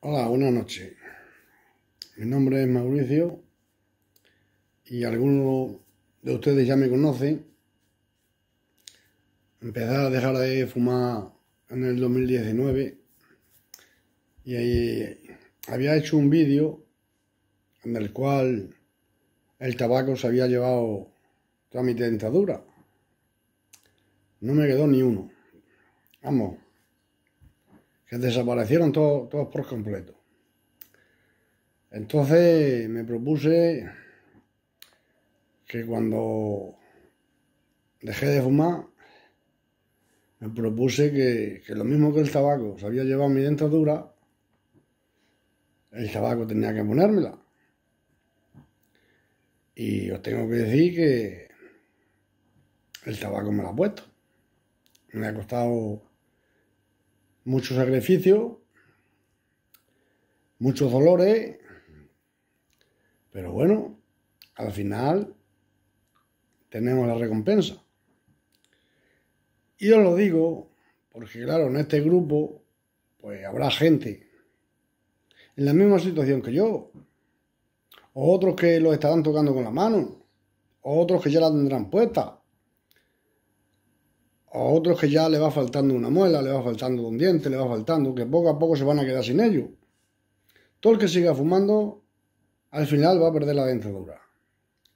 Hola, buenas noches. Mi nombre es Mauricio y algunos de ustedes ya me conocen. Empecé a dejar de fumar en el 2019 y ahí eh, había hecho un vídeo en el cual el tabaco se había llevado toda mi dentadura. No me quedó ni uno. Vamos que desaparecieron todos, por completo. Entonces me propuse que cuando dejé de fumar, me propuse que, que, lo mismo que el tabaco se había llevado mi dentadura, el tabaco tenía que ponérmela. Y os tengo que decir que el tabaco me la ha puesto. Me ha costado Muchos sacrificios, muchos dolores, ¿eh? pero bueno, al final tenemos la recompensa. Y os lo digo porque, claro, en este grupo, pues habrá gente en la misma situación que yo, o otros que lo estarán tocando con la mano, o otros que ya la tendrán puesta, a otros que ya le va faltando una muela, le va faltando un diente, le va faltando, que poco a poco se van a quedar sin ello. Todo el que siga fumando, al final va a perder la dentadura.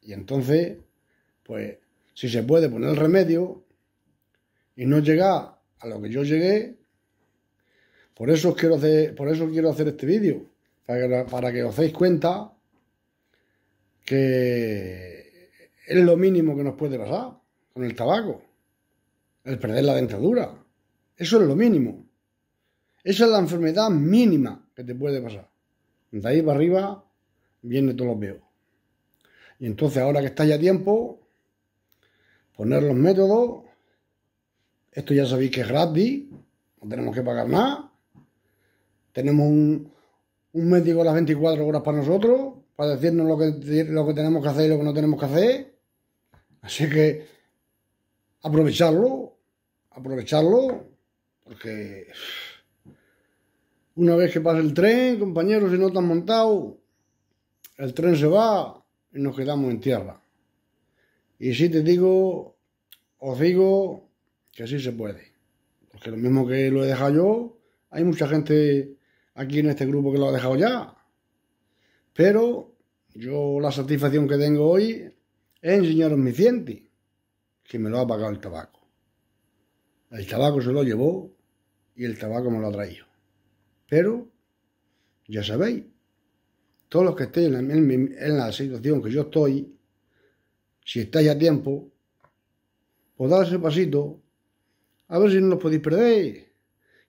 Y entonces, pues, si se puede poner el remedio y no llegar a lo que yo llegué, por eso quiero hacer, por eso quiero hacer este vídeo, para que, para que os deis cuenta que es lo mínimo que nos puede pasar con el tabaco el perder la dentadura. Eso es lo mínimo. Esa es la enfermedad mínima que te puede pasar. De ahí para arriba viene todo lo peor. Y entonces ahora que está ya tiempo, poner los métodos. Esto ya sabéis que es gratis, no tenemos que pagar nada. Tenemos un, médico las 24 horas para nosotros, para decirnos lo que, lo que tenemos que hacer y lo que no tenemos que hacer. Así que aprovecharlo, aprovecharlo, porque una vez que pasa el tren, compañeros, si no están montado, el tren se va y nos quedamos en tierra. Y si te digo, os digo que así se puede. Porque lo mismo que lo he dejado yo, hay mucha gente aquí en este grupo que lo ha dejado ya. Pero yo la satisfacción que tengo hoy es enseñaros mi siente que me lo ha pagado el tabaco. El tabaco se lo llevó y el tabaco me lo ha traído. Pero, ya sabéis, todos los que estén en la, situación que yo estoy, si estáis a tiempo, pues dad ese pasito, a ver si no los podéis perder.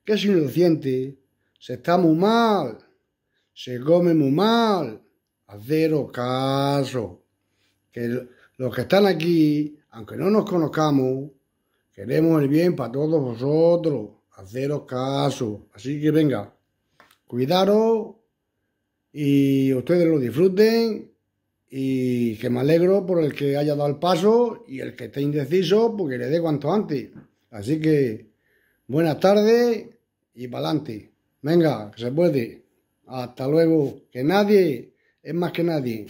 Que es inocente, se está muy mal, se come muy mal. cero caso, que los que están aquí, aunque no nos conozcamos, Queremos el bien para todos vosotros. Haceros caso. Así que venga, cuidaros y ustedes lo disfruten. Y que me alegro por el que haya dado el paso y el que esté indeciso, porque le dé cuanto antes. Así que buenas tardes y para adelante. Venga, que se puede. Hasta luego. Que nadie es más que nadie.